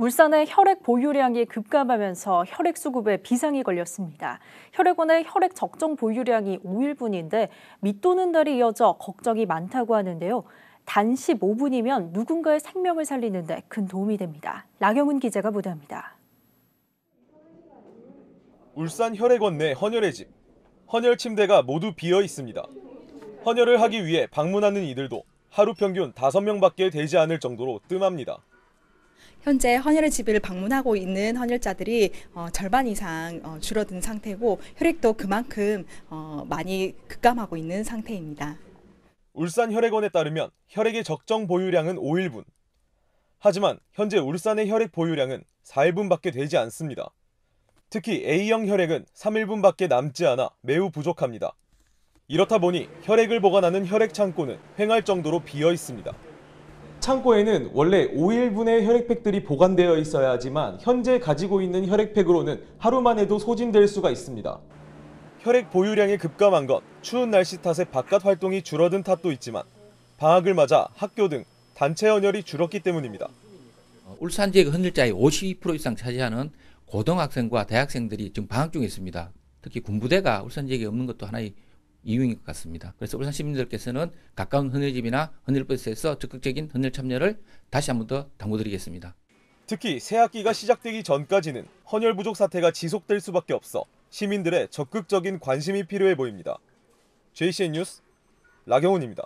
울산의 혈액 보유량이 급감하면서 혈액 수급에 비상이 걸렸습니다. 혈액원의 혈액 적정 보유량이 5일분인데 밑도는 달이 이어져 걱정이 많다고 하는데요. 단 15분이면 누군가의 생명을 살리는데 큰 도움이 됩니다. 나경훈 기자가 보도합니다. 울산 혈액원 내 헌혈의 집. 헌혈 침대가 모두 비어 있습니다. 헌혈을 하기 위해 방문하는 이들도 하루 평균 5명밖에 되지 않을 정도로 뜸합니다. 현재 헌혈의 집을 방문하고 있는 헌혈자들이 어, 절반 이상 어, 줄어든 상태고 혈액도 그만큼 어, 많이 급감하고 있는 상태입니다. 울산혈액원에 따르면 혈액의 적정 보유량은 5일분. 하지만 현재 울산의 혈액 보유량은 4일분밖에 되지 않습니다. 특히 A형 혈액은 3일분밖에 남지 않아 매우 부족합니다. 이렇다 보니 혈액을 보관하는 혈액 창고는 횡할 정도로 비어 있습니다. 창고에는 원래 5일분의 혈액팩들이 보관되어 있어야 하지만 현재 가지고 있는 혈액팩으로는 하루만 해도 소진될 수가 있습니다. 혈액 보유량이 급감한 것, 추운 날씨 탓에 바깥 활동이 줄어든 탓도 있지만 방학을 맞아 학교 등 단체 연열이 줄었기 때문입니다. 울산 지역 흔들자의 52% 이상 차지하는 고등학생과 대학생들이 지금 방학 중에 있습니다. 특히 군부대가 울산 지역에 없는 것도 하나의 이유인 것 같습니다. 그래서 울산 시민들께서는 가까운 헌혈집이나 헌혈버스에서 적극적인 헌혈 참여를 다시 한번더 당부드리겠습니다. 특히 새 학기가 시작되기 전까지는 헌혈 부족 사태가 지속될 수밖에 없어 시민들의 적극적인 관심이 필요해 보입니다. JCN 뉴스 라경훈입니다.